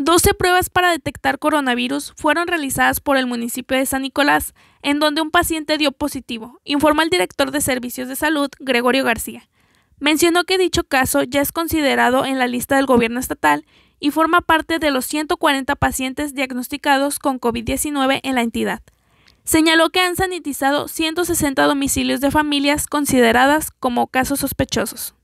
12 pruebas para detectar coronavirus fueron realizadas por el municipio de San Nicolás, en donde un paciente dio positivo, informó el director de Servicios de Salud, Gregorio García. Mencionó que dicho caso ya es considerado en la lista del gobierno estatal y forma parte de los 140 pacientes diagnosticados con COVID-19 en la entidad. Señaló que han sanitizado 160 domicilios de familias consideradas como casos sospechosos.